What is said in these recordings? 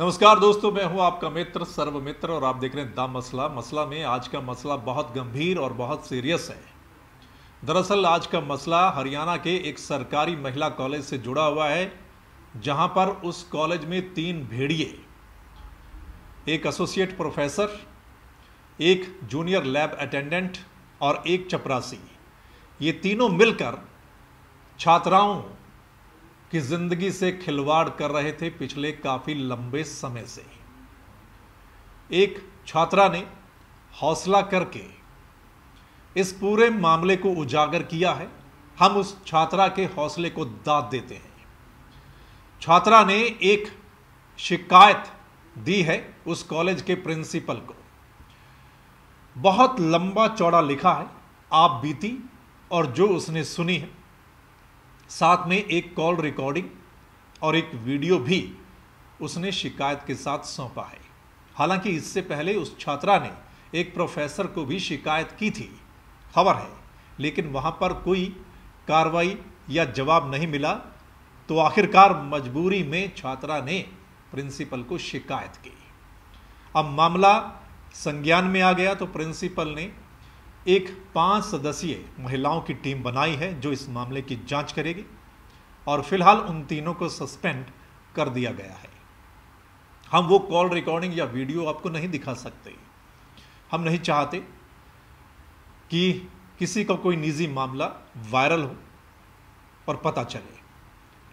नमस्कार दोस्तों मैं हूं आपका मित्र सर्व मित्र और आप देख रहे हैं द मसला मसला में आज का मसला बहुत गंभीर और बहुत सीरियस है दरअसल आज का मसला हरियाणा के एक सरकारी महिला कॉलेज से जुड़ा हुआ है जहां पर उस कॉलेज में तीन भेड़िए एक एसोसिएट प्रोफेसर एक जूनियर लैब अटेंडेंट और एक चपरासी ये तीनों मिलकर छात्राओं कि जिंदगी से खिलवाड़ कर रहे थे पिछले काफी लंबे समय से एक छात्रा ने हौसला करके इस पूरे मामले को उजागर किया है हम उस छात्रा के हौसले को दाद देते हैं छात्रा ने एक शिकायत दी है उस कॉलेज के प्रिंसिपल को बहुत लंबा चौड़ा लिखा है आप बीती और जो उसने सुनी है साथ में एक कॉल रिकॉर्डिंग और एक वीडियो भी उसने शिकायत के साथ सौंपा है हालांकि इससे पहले उस छात्रा ने एक प्रोफेसर को भी शिकायत की थी खबर है लेकिन वहाँ पर कोई कार्रवाई या जवाब नहीं मिला तो आखिरकार मजबूरी में छात्रा ने प्रिंसिपल को शिकायत की अब मामला संज्ञान में आ गया तो प्रिंसिपल ने एक पांच सदस्यीय महिलाओं की टीम बनाई है जो इस मामले की जांच करेगी और फिलहाल उन तीनों को सस्पेंड कर दिया गया है हम वो कॉल रिकॉर्डिंग या वीडियो आपको नहीं दिखा सकते हम नहीं चाहते कि किसी का को कोई निजी मामला वायरल हो और पता चले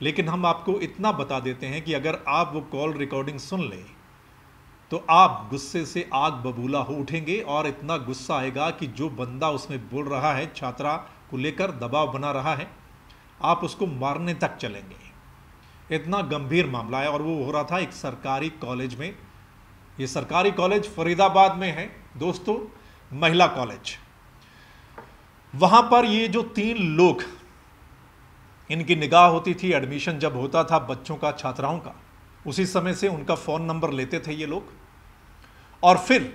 लेकिन हम आपको इतना बता देते हैं कि अगर आप वो कॉल रिकॉर्डिंग सुन लें तो आप गुस्से से आग बबूला हो उठेंगे और इतना गुस्सा आएगा कि जो बंदा उसमें बोल रहा है छात्रा को लेकर दबाव बना रहा है आप उसको मारने तक चलेंगे इतना गंभीर मामला है और वो हो रहा था एक सरकारी कॉलेज में ये सरकारी कॉलेज फरीदाबाद में है दोस्तों महिला कॉलेज वहाँ पर ये जो तीन लोग इनकी निगाह होती थी एडमिशन जब होता था बच्चों का छात्राओं का उसी समय से उनका फ़ोन नंबर लेते थे ये लोग और फिर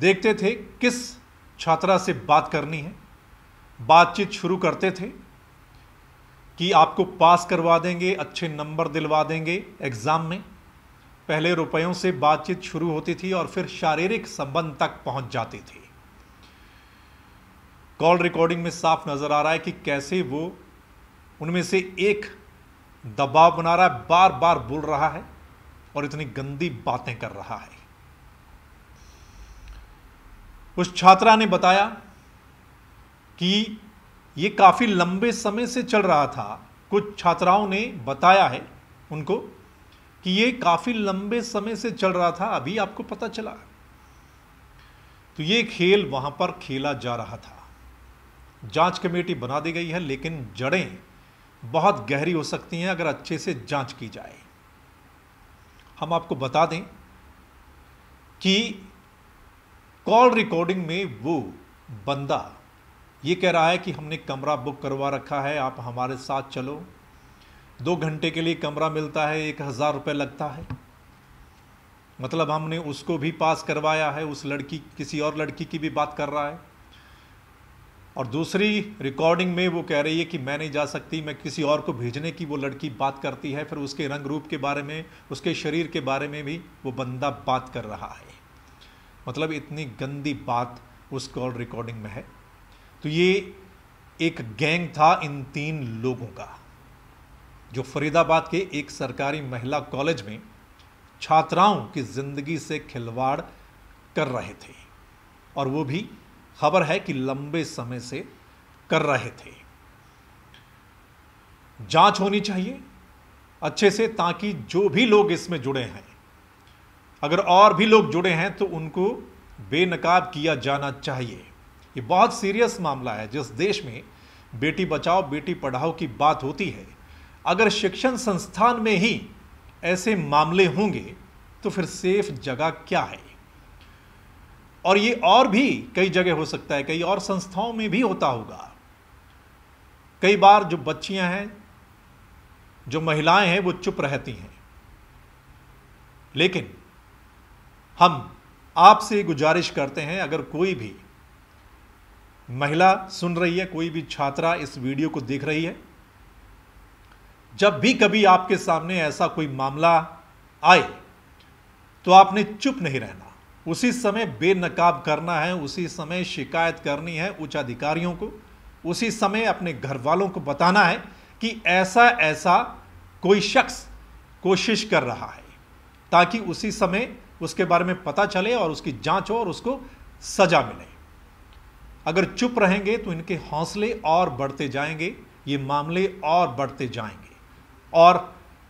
देखते थे किस छात्रा से बात करनी है बातचीत शुरू करते थे कि आपको पास करवा देंगे अच्छे नंबर दिलवा देंगे एग्ज़ाम में पहले रुपयों से बातचीत शुरू होती थी और फिर शारीरिक संबंध तक पहुंच जाते थे कॉल रिकॉर्डिंग में साफ नज़र आ रहा है कि कैसे वो उनमें से एक दबाव बना रहा है बार बार बोल रहा है और इतनी गंदी बातें कर रहा है उस छात्रा ने बताया कि ये काफ़ी लंबे समय से चल रहा था कुछ छात्राओं ने बताया है उनको कि ये काफ़ी लंबे समय से चल रहा था अभी आपको पता चला तो ये खेल वहां पर खेला जा रहा था जांच कमेटी बना दी गई है लेकिन जड़ें बहुत गहरी हो सकती हैं अगर अच्छे से जांच की जाए हम आपको बता दें कि कॉल रिकॉर्डिंग में वो बंदा ये कह रहा है कि हमने कमरा बुक करवा रखा है आप हमारे साथ चलो दो घंटे के लिए कमरा मिलता है एक हज़ार रुपये लगता है मतलब हमने उसको भी पास करवाया है उस लड़की किसी और लड़की की भी बात कर रहा है और दूसरी रिकॉर्डिंग में वो कह रही है कि मैं नहीं जा सकती मैं किसी और को भेजने की वो लड़की बात करती है फिर उसके रंग रूप के बारे में उसके शरीर के बारे में भी वो बंदा बात कर रहा है मतलब इतनी गंदी बात उस कॉल रिकॉर्डिंग में है तो ये एक गैंग था इन तीन लोगों का जो फरीदाबाद के एक सरकारी महिला कॉलेज में छात्राओं की ज़िंदगी से खिलवाड़ कर रहे थे और वो भी खबर है कि लंबे समय से कर रहे थे जांच होनी चाहिए अच्छे से ताकि जो भी लोग इसमें जुड़े हैं अगर और भी लोग जुड़े हैं तो उनको बेनकाब किया जाना चाहिए ये बहुत सीरियस मामला है जिस देश में बेटी बचाओ बेटी पढ़ाओ की बात होती है अगर शिक्षण संस्थान में ही ऐसे मामले होंगे तो फिर सेफ जगह क्या है और ये और भी कई जगह हो सकता है कई और संस्थाओं में भी होता होगा कई बार जो बच्चियां हैं जो महिलाएं हैं वो चुप रहती हैं लेकिन हम आपसे गुजारिश करते हैं अगर कोई भी महिला सुन रही है कोई भी छात्रा इस वीडियो को देख रही है जब भी कभी आपके सामने ऐसा कोई मामला आए तो आपने चुप नहीं रहना उसी समय बेनकाब करना है उसी समय शिकायत करनी है उच्च अधिकारियों को उसी समय अपने घर वालों को बताना है कि ऐसा ऐसा कोई शख्स कोशिश कर रहा है ताकि उसी समय उसके बारे में पता चले और उसकी जांच हो और उसको सजा मिले अगर चुप रहेंगे तो इनके हौसले और बढ़ते जाएंगे ये मामले और बढ़ते जाएंगे और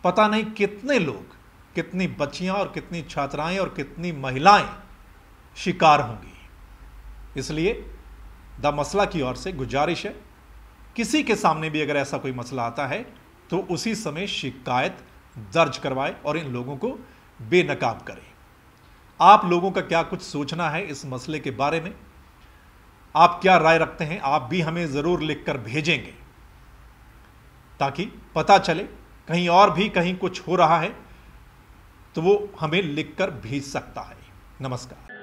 पता नहीं कितने लोग कितनी बच्चियां और कितनी छात्राएं और कितनी महिलाएं शिकार होंगी इसलिए द मसला की ओर से गुजारिश है किसी के सामने भी अगर ऐसा कोई मसला आता है तो उसी समय शिकायत दर्ज करवाए और इन लोगों को बेनकाब करें आप लोगों का क्या कुछ सोचना है इस मसले के बारे में आप क्या राय रखते हैं आप भी हमें ज़रूर लिखकर भेजेंगे ताकि पता चले कहीं और भी कहीं कुछ हो रहा है तो वो हमें लिखकर भेज सकता है नमस्कार